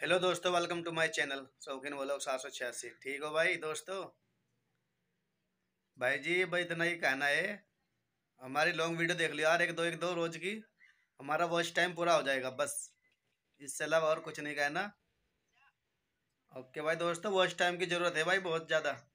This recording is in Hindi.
हेलो दोस्तों वेलकम टू माय चैनल शौकीन बोलो सात सौ छियासी ठीक हो भाई दोस्तों भाई जी भाई इतना ही कहना है हमारी लॉन्ग वीडियो देख लियो यार एक दो एक दो रोज की हमारा वॉच टाइम पूरा हो जाएगा बस इससे अलावा और कुछ नहीं कहना ओके भाई दोस्तों वॉच टाइम की ज़रूरत है भाई बहुत ज़्यादा